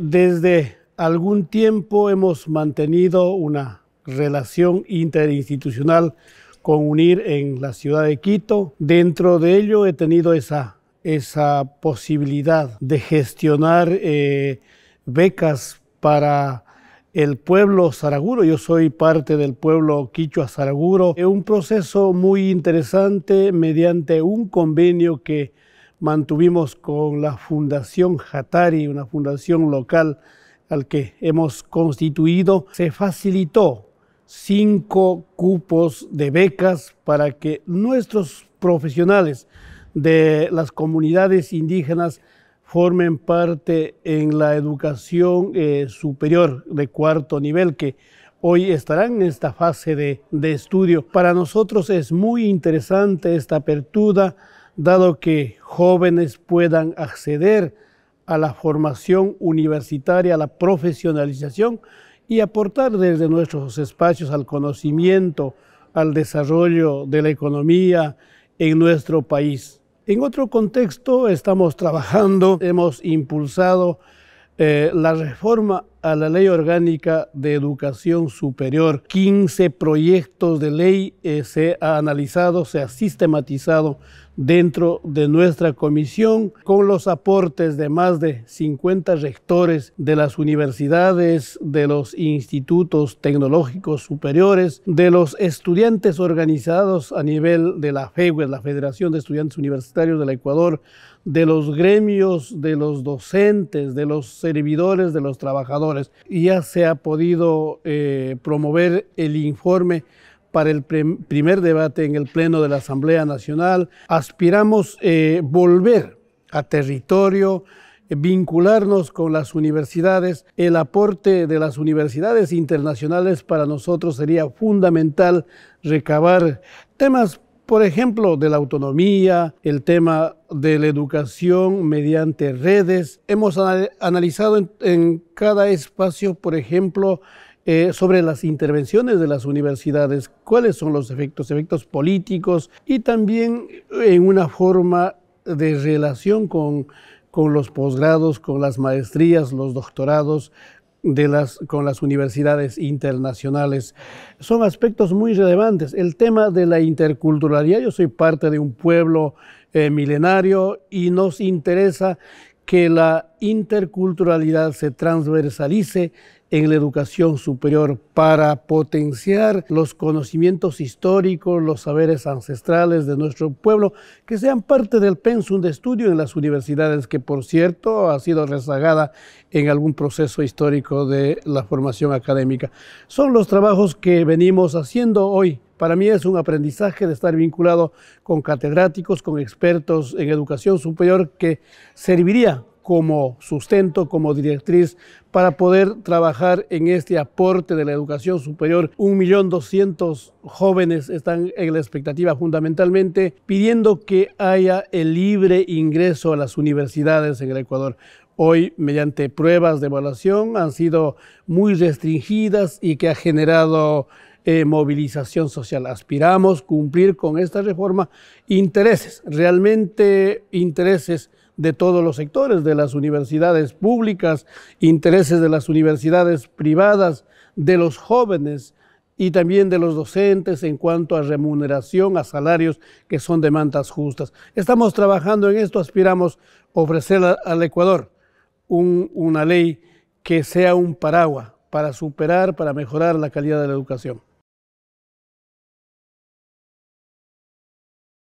Desde algún tiempo hemos mantenido una relación interinstitucional con UNIR en la ciudad de Quito. Dentro de ello he tenido esa, esa posibilidad de gestionar eh, becas para el pueblo zaraguro. Yo soy parte del pueblo quichua zaraguro. Un proceso muy interesante mediante un convenio que mantuvimos con la Fundación Jatari, una fundación local al que hemos constituido, se facilitó cinco cupos de becas para que nuestros profesionales de las comunidades indígenas formen parte en la educación eh, superior de cuarto nivel, que hoy estarán en esta fase de, de estudio. Para nosotros es muy interesante esta apertura dado que jóvenes puedan acceder a la formación universitaria, a la profesionalización y aportar desde nuestros espacios al conocimiento, al desarrollo de la economía en nuestro país. En otro contexto estamos trabajando, hemos impulsado eh, la reforma a la Ley Orgánica de Educación Superior. 15 proyectos de ley eh, se ha analizado, se ha sistematizado dentro de nuestra comisión con los aportes de más de 50 rectores de las universidades, de los institutos tecnológicos superiores, de los estudiantes organizados a nivel de la FEWES, la Federación de Estudiantes Universitarios del Ecuador, de los gremios, de los docentes, de los servidores, de los trabajadores y ya se ha podido eh, promover el informe para el primer debate en el Pleno de la Asamblea Nacional. Aspiramos eh, volver a territorio, eh, vincularnos con las universidades. El aporte de las universidades internacionales para nosotros sería fundamental recabar temas por ejemplo, de la autonomía, el tema de la educación mediante redes. Hemos analizado en, cada espacio, por ejemplo, eh, sobre las intervenciones de las universidades, cuáles son los efectos, efectos políticos y también en una forma de relación con, con los posgrados, con las maestrías, los doctorados, las, con las universidades internacionales. Son aspectos muy relevantes. El tema de la interculturalidad, yo soy parte de un pueblo eh, milenario y nos interesa que la interculturalidad se transversalice en la educación superior para potenciar los conocimientos históricos, los saberes ancestrales de nuestro pueblo, que sean parte del pensum de estudio en las universidades, que por cierto ha sido rezagada en algún proceso histórico de la formación académica. Son los trabajos que venimos haciendo hoy. Para mí es un aprendizaje de estar vinculado con catedráticos, con expertos en educación superior que serviría como sustento, como directriz para poder trabajar en este aporte de la educación superior. Un millón doscientos jóvenes están en la expectativa fundamentalmente pidiendo que haya el libre ingreso a las universidades en el Ecuador. Hoy, mediante pruebas de evaluación, han sido muy restringidas y que ha generado eh, movilización social. Aspiramos cumplir con esta reforma intereses, realmente intereses de todos los sectores, de las universidades públicas, intereses de las universidades privadas, de los jóvenes y también de los docentes en cuanto a remuneración, a salarios que son demandas justas. Estamos trabajando en esto, aspiramos ofrecer al Ecuador una ley que sea un paraguas para superar, para mejorar la calidad de la educación.